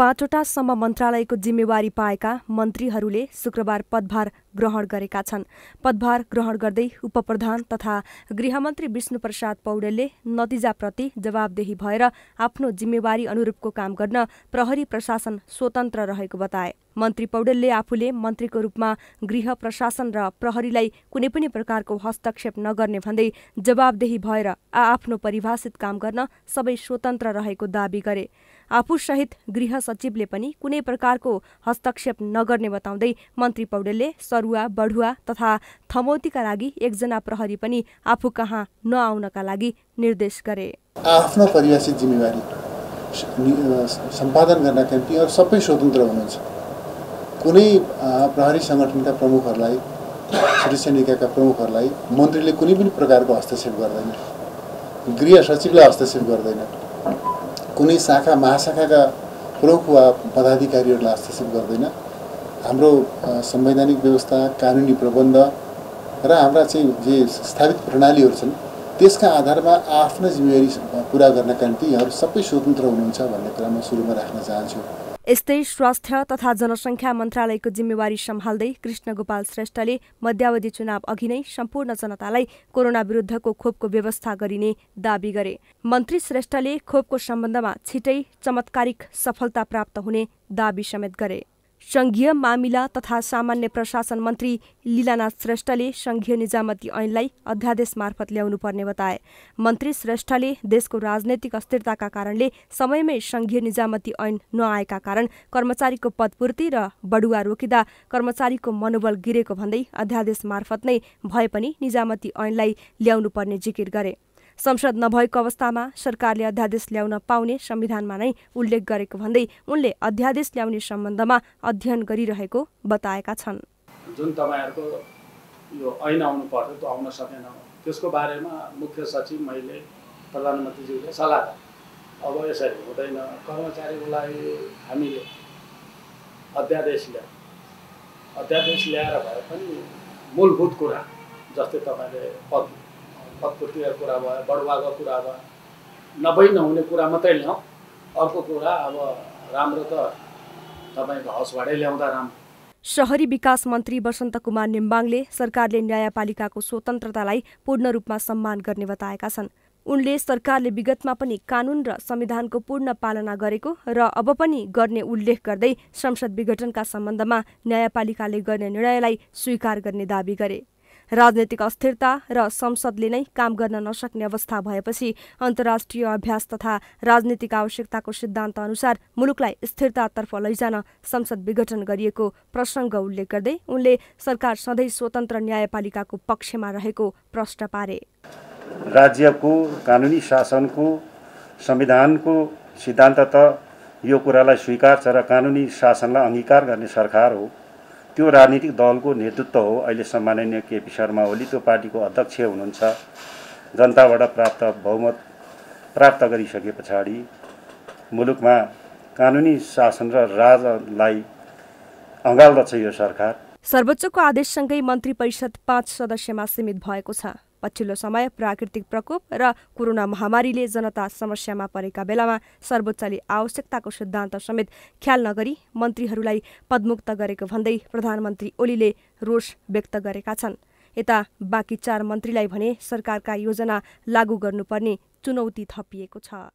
पाँचवटासम्म मन्त्रालयको जिम्मेवारी पाएका मन्त्रीहरूले शुक्रबार पदभार ग्रहण गरेका छन् पदभार ग्रहण गर्दै उपप्रधान तथा गृहमन्त्री विष्णुप्रसाद पौडेलले नतिजाप्रति जवाबदेही भएर आफ्नो जिम्मेवारी अनुरूपको काम गर्न प्रहरी प्रशासन स्वतन्त्र रहेको बताए मन्त्री पौडेलले आफूले मन्त्रीको रूपमा गृह प्रशासन र प्रहरीलाई कुनै पनि प्रकारको हस्तक्षेप नगर्ने भन्दै जवाबदेही भएर आआफ्नो परिभाषित काम गर्न सबै स्वतन्त्र रहेको दावी गरे आफूसहित गृह सचिवले पनि कुनै प्रकारको हस्तक्षेप नगर्ने बताउँदै मन्त्री पौडेलले सरुवा बढुवा तथा थमौतीका लागि एकजना प्रहरी पनि आफू कहाँ नआउनका लागि निर्देश गरे आफ्नो परिभाषित जिम्मेवारी सम्पादन गर्नका निम्ति सबै स्वतन्त्र हुनुहुन्छ कुनै प्रहरी सङ्गठनका प्रमुखहरूलाई सदस्य निकायका प्रमुखहरूलाई मन्त्रीले कुनै पनि प्रकारको हस्तक्षेप गर्दैन गृह सचिवले हस्तक्षेप गर्दैन कुनै शाखा महाशाखाका प्रमुख वा पदाधिकारीहरूलाई हस्तक्षेप गर्दैन हाम्रो संवैधानिक व्यवस्था कानुनी प्रबन्ध र हाम्रा चाहिँ जे स्थापित प्रणालीहरू छन् त्यसका आधारमा आफ्नो जिम्मेवारी पुरा गर्नका निम्ति यहाँहरू सबै स्वतन्त्र हुनुहुन्छ भन्ने कुरा म सुरुमा राख्न चाहन्छु यस्तै स्वास्थ्य तथा जनसङ्ख्या मन्त्रालयको जिम्मेवारी सम्हाल्दै कृष्ण गोपाल श्रेष्ठले मध्यावधि चुनाव अघि नै सम्पूर्ण जनतालाई कोरोना विरुद्धको खोपको व्यवस्था गरिने दावी गरे मन्त्री श्रेष्ठले खोपको सम्बन्धमा छिटै चमत्कारिक सफलता प्राप्त हुने दावी समेत गरे संघीय मामिला तथा सामान्य प्रशासन मन्त्री लीलानाथ श्रेष्ठले संघीय निजामती ऐनलाई अध्यादेश मार्फत ल्याउनुपर्ने बताए मन्त्री श्रेष्ठले देशको राजनैतिक अस्थिरताका कारणले समयमै संघीय निजामती ऐन नआएका कारण कर्मचारीको पदपूर्ति र बढुवा रोकिँदा कर्मचारीको मनोबल गिरेको भन्दै अध्यादेश मार्फत नै भए पनि निजामती ऐनलाई ल्याउनुपर्ने जिकिर गरे संसद नभएको अवस्थामा सरकारले अध्यादेश ल्याउन पाउने संविधानमा नै उल्लेख गरेको भन्दै उनले अध्यादेश ल्याउने सम्बन्धमा अध्ययन गरिरहेको बताएका छन् जुन तपाईँहरूको यो ऐन आउनु पर्थ्यो त्यो आउन सकेन त्यसको बारेमा मुख्य सचिव मैले प्रधानमन्त्रीज्यूले सल्लाह अब यसरी हुँदैन कर्मचारीको लागि हामीले अध्यादेश ल्यायो अध्यादेश ल्याएर भए पनि मूलभूत कुरा जस्तै तपाईँले पद पटपटिया कुरा भयो बडुवाको कुरा भयो नभई नहुने कुरा मात्रै ल्याउँ अर्को कुरा अब राम्रो त तपाईँको हाउसबाटै ल्याउँदा राम्रो शहरी विकास मन्त्री वसन्त कुमार निम्बाङले सरकारले न्यायपालिकाको स्वतन्त्रतालाई पूर्ण रूपमा सम्मान गर्ने बताएका छन् उनले सरकारले विगतमा पनि कानून र संविधानको पूर्ण पालना गरेको र अब पनि गर्ने उल्लेख गर्दै संसद विघटनका सम्बन्धमा न्यायपालिकाले गर्ने निर्णयलाई स्वीकार गर्ने दावी गरे राजनैतिक अस्थिरता र संसदले नै काम गर्न नसक्ने अवस्था भएपछि अन्तर्राष्ट्रिय अभ्यास तथा राजनीतिक आवश्यकताको सिद्धान्त अनुसार मुलुकलाई स्थिरतातर्फ लैजान संसद विघटन गरिएको प्रसङ्ग उल्लेख गर्दै उनले सरकार सधैँ स्वतन्त्र न्यायपालिकाको पक्षमा रहेको प्रश्न पारे राज्यको कानुनी शासनको संविधानको सिद्धान्त त यो कुरालाई स्वीकार छ र कानुनी शासनलाई अङ्गीकार गर्ने सरकार हो त्यो राजनीतिक दलको नेतृत्व हो अहिले सम्माननीय केपी शर्मा ओली त्यो पार्टीको अध्यक्ष हुनुहुन्छ जनताबाट प्राप्त बहुमत प्राप्त गरिसके पछाडि मुलुकमा कानुनी शासन र राजलाई अँगाल्दछ यो सरकार सर्वोच्चको आदेशसँगै मन्त्री परिषद पाँच सदस्यमा सीमित भएको छ पछिल्लो समय प्राकृतिक प्रकोप र कोरोना महामारीले जनता समस्यामा परेका बेलामा सर्वोच्चले आवश्यकताको सिद्धान्त समेत ख्याल नगरी मन्त्रीहरूलाई पदमुक्त गरेको भन्दै प्रधानमन्त्री ओलीले रोष व्यक्त गरेका छन् यता बाँकी चार मन्त्रीलाई भने सरकारका योजना लागू गर्नुपर्ने चुनौती थपिएको छ